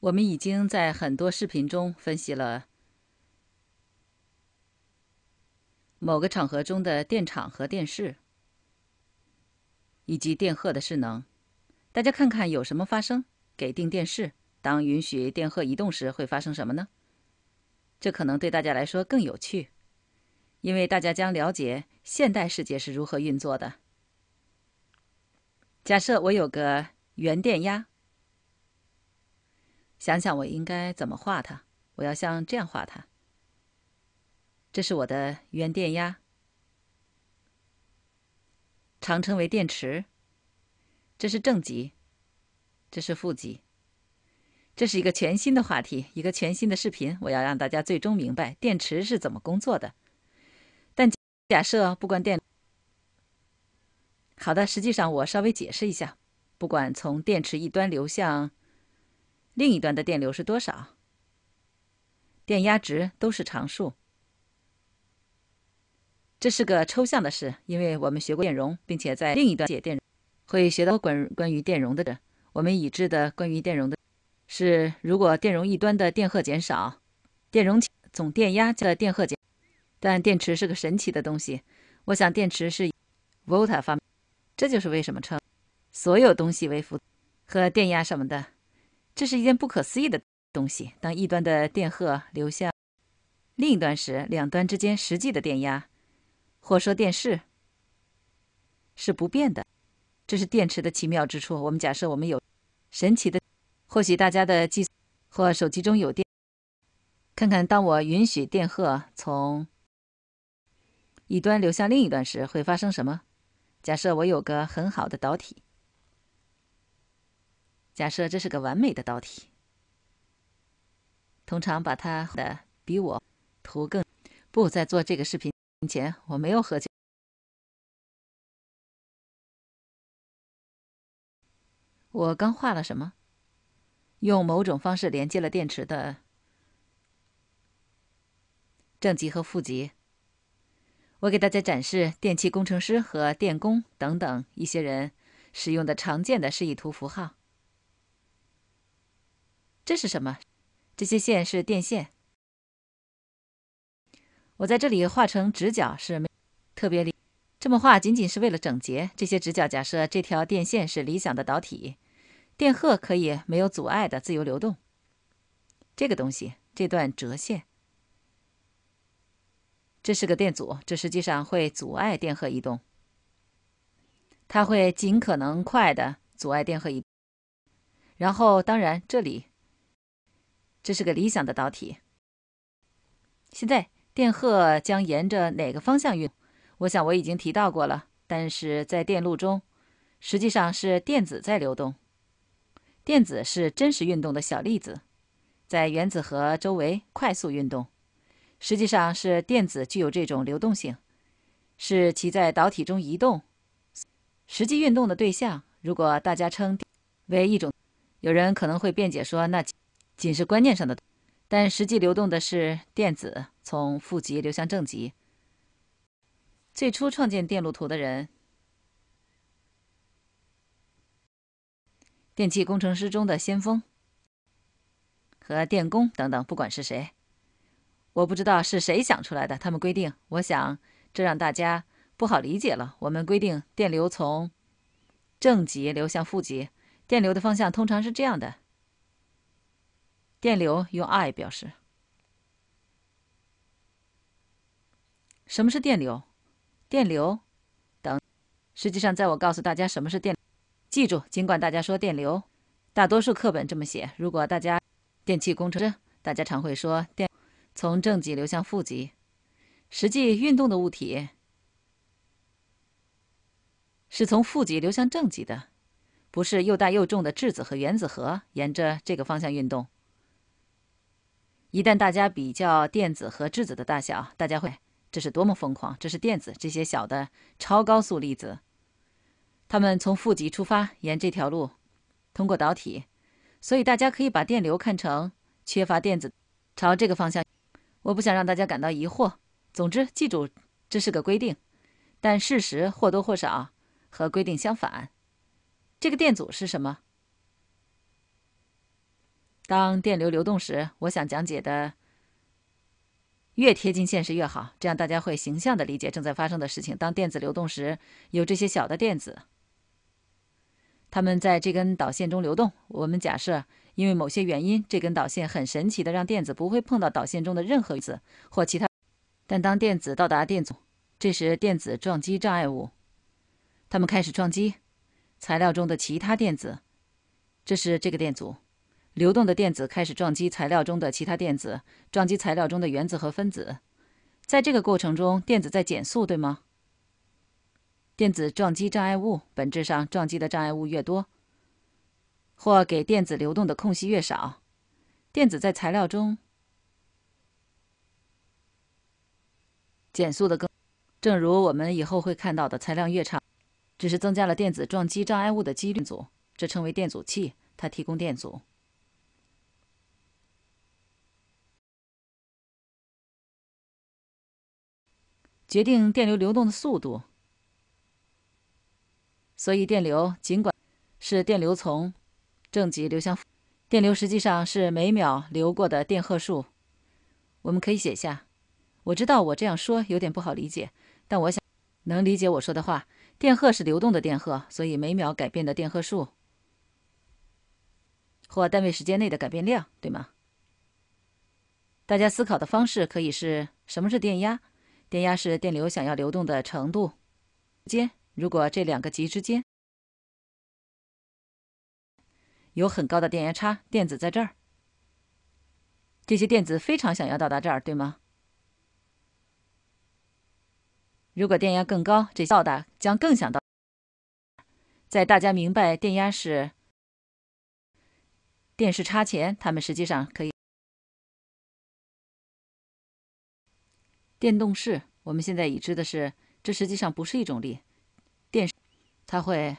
我们已经在很多视频中分析了某个场合中的电场和电势，以及电荷的势能。大家看看有什么发生？给定电势，当允许电荷移动时，会发生什么呢？这可能对大家来说更有趣，因为大家将了解现代世界是如何运作的。假设我有个原电压。想想我应该怎么画它，我要像这样画它。这是我的原电压，常称为电池。这是正极，这是负极。这是一个全新的话题，一个全新的视频。我要让大家最终明白电池是怎么工作的。但假设不管电，好的，实际上我稍微解释一下，不管从电池一端流向。另一端的电流是多少？电压值都是常数。这是个抽象的事，因为我们学过电容，并且在另一端解电容会学到关关于电容的。我们已知的关于电容的是，如果电容一端的电荷减少，电容总电压的电荷减。但电池是个神奇的东西，我想电池是 voltage 这就是为什么称所有东西为伏和电压什么的。这是一件不可思议的东西。当一端的电荷流向另一端时，两端之间实际的电压，或说电势，是不变的。这是电池的奇妙之处。我们假设我们有神奇的，或许大家的计或手机中有电。看看，当我允许电荷从一端流向另一端时，会发生什么？假设我有个很好的导体。假设这是个完美的导体。通常把它的比我图更不在做这个视频前，我没有喝酒。我刚画了什么？用某种方式连接了电池的正极和负极。我给大家展示电气工程师和电工等等一些人使用的常见的示意图符号。这是什么？这些线是电线。我在这里画成直角是没特别理，这么画仅仅是为了整洁。这些直角假设这条电线是理想的导体，电荷可以没有阻碍的自由流动。这个东西，这段折线，这是个电阻，这实际上会阻碍电荷移动。它会尽可能快的阻碍电荷移动。然后，当然这里。这是个理想的导体。现在电荷将沿着哪个方向运动？我想我已经提到过了。但是在电路中，实际上是电子在流动。电子是真实运动的小粒子，在原子核周围快速运动。实际上是电子具有这种流动性，是其在导体中移动实际运动的对象。如果大家称为一种，有人可能会辩解说那。仅是观念上的，但实际流动的是电子从负极流向正极。最初创建电路图的人，电气工程师中的先锋和电工等等，不管是谁，我不知道是谁想出来的。他们规定，我想这让大家不好理解了。我们规定电流从正极流向负极，电流的方向通常是这样的。电流用 I 表示。什么是电流？电流等，实际上，在我告诉大家什么是电，记住，尽管大家说电流，大多数课本这么写。如果大家电气工程，师，大家常会说电从正极流向负极。实际运动的物体是从负极流向正极的，不是又大又重的质子和原子核沿着这个方向运动。一旦大家比较电子和质子的大小，大家会这是多么疯狂！这是电子，这些小的超高速粒子，它们从负极出发，沿这条路通过导体，所以大家可以把电流看成缺乏电子朝这个方向。我不想让大家感到疑惑。总之，记住这是个规定，但事实或多或少和规定相反。这个电阻是什么？当电流流动时，我想讲解的越贴近现实越好，这样大家会形象的理解正在发生的事情。当电子流动时，有这些小的电子，它们在这根导线中流动。我们假设，因为某些原因，这根导线很神奇的让电子不会碰到导线中的任何子或其他。但当电子到达电阻，这时电子撞击障碍物，它们开始撞击材料中的其他电子。这是这个电阻。流动的电子开始撞击材料中的其他电子，撞击材料中的原子和分子。在这个过程中，电子在减速，对吗？电子撞击障碍物，本质上撞击的障碍物越多，或给电子流动的空隙越少，电子在材料中减速的更。正如我们以后会看到的，材料越差，只是增加了电子撞击障碍物的几率，组，这称为电阻器，它提供电阻。决定电流流动的速度。所以电流尽管是电流从正极流向负，电流实际上是每秒流过的电荷数。我们可以写下。我知道我这样说有点不好理解，但我想能理解我说的话。电荷是流动的电荷，所以每秒改变的电荷数，或单位时间内的改变量，对吗？大家思考的方式可以是什么是电压？电压是电流想要流动的程度。间，如果这两个极之间有很高的电压差，电子在这儿，这些电子非常想要到达这儿，对吗？如果电压更高，这到达将更想到。在大家明白电压是电势差前，他们实际上可以。电动势，我们现在已知的是，这实际上不是一种力，电，它会，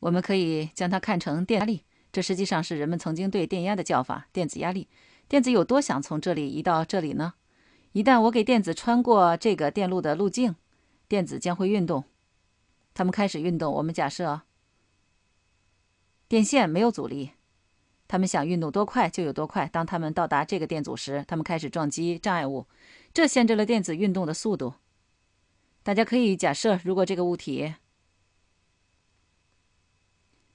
我们可以将它看成电压力。这实际上是人们曾经对电压的叫法，电子压力。电子有多想从这里移到这里呢？一旦我给电子穿过这个电路的路径，电子将会运动，它们开始运动。我们假设电线没有阻力，它们想运动多快就有多快。当它们到达这个电阻时，它们开始撞击障碍物。这限制了电子运动的速度。大家可以假设，如果这个物体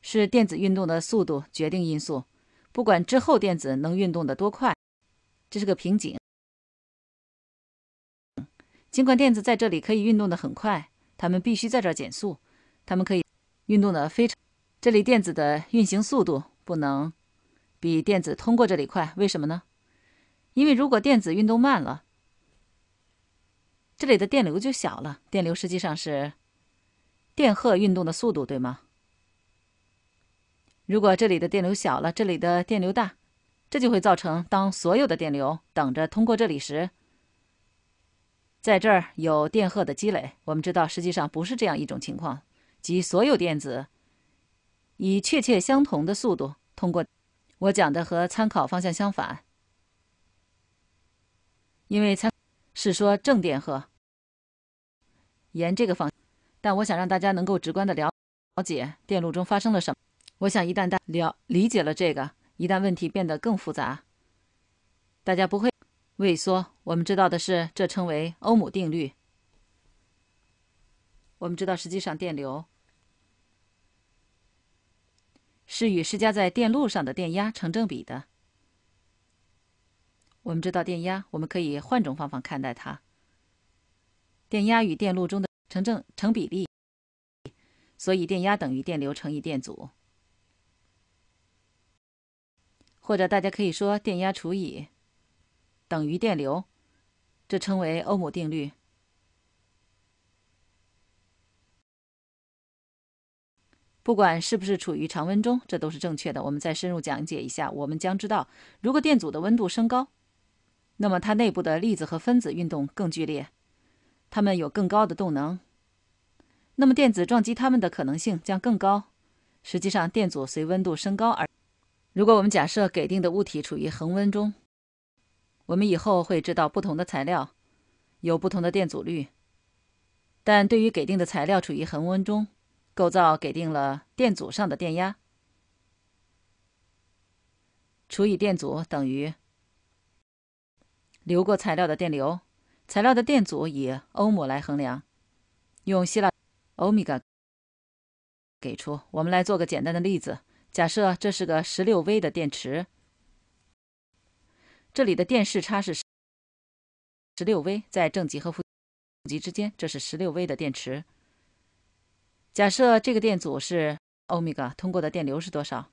是电子运动的速度决定因素，不管之后电子能运动的多快，这是个瓶颈。尽管电子在这里可以运动的很快，它们必须在这儿减速。它们可以运动的非常，这里电子的运行速度不能比电子通过这里快。为什么呢？因为如果电子运动慢了，这里的电流就小了。电流实际上是电荷运动的速度，对吗？如果这里的电流小了，这里的电流大，这就会造成当所有的电流等着通过这里时，在这儿有电荷的积累。我们知道，实际上不是这样一种情况，即所有电子以确切相同的速度通过。我讲的和参考方向相反，因为参。是说正电荷沿这个方向，但我想让大家能够直观的了了解电路中发生了什么。我想一旦大了理解了这个，一旦问题变得更复杂，大家不会畏缩。我们知道的是，这称为欧姆定律。我们知道，实际上电流是与施加在电路上的电压成正比的。我们知道电压，我们可以换种方法看待它。电压与电路中的成正成比例，所以电压等于电流乘以电阻，或者大家可以说电压除以等于电流，这称为欧姆定律。不管是不是处于常温中，这都是正确的。我们再深入讲解一下，我们将知道，如果电阻的温度升高，那么它内部的粒子和分子运动更剧烈，它们有更高的动能。那么电子撞击它们的可能性将更高。实际上，电阻随温度升高而。如果我们假设给定的物体处于恒温中，我们以后会知道不同的材料有不同的电阻率。但对于给定的材料处于恒温中，构造给定了电阻上的电压除以电阻等于。流过材料的电流，材料的电阻以欧姆来衡量，用希腊欧米伽给出。我们来做个简单的例子，假设这是个十六 V 的电池，这里的电势差是十六 V，在正极和负极之间，这是十六 V 的电池。假设这个电阻是欧米伽，通过的电流是多少？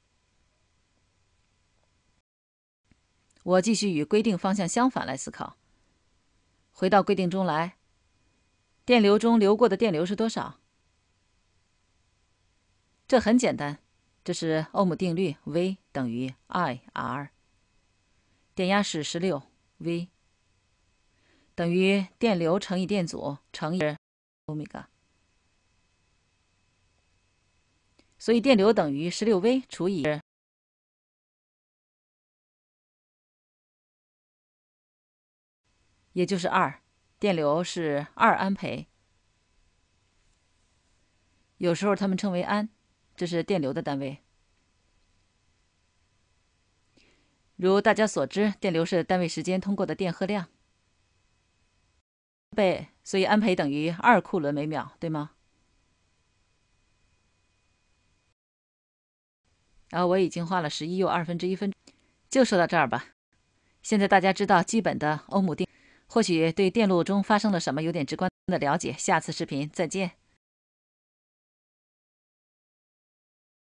我继续与规定方向相反来思考。回到规定中来。电流中流过的电流是多少？这很简单，这是欧姆定律，V 等于 IR。电压是十六 V，等于电流乘以电阻乘以欧米伽。所以电流等于十六 V 除以。也就是二，电流是二安培。有时候他们称为安，这是电流的单位。如大家所知，电流是单位时间通过的电荷量。对，所以安培等于二库仑每秒，对吗？然后我已经花了十一又二分之一分，就说到这儿吧。现在大家知道基本的欧姆定。或许对电路中发生了什么有点直观的了解。下次视频再见。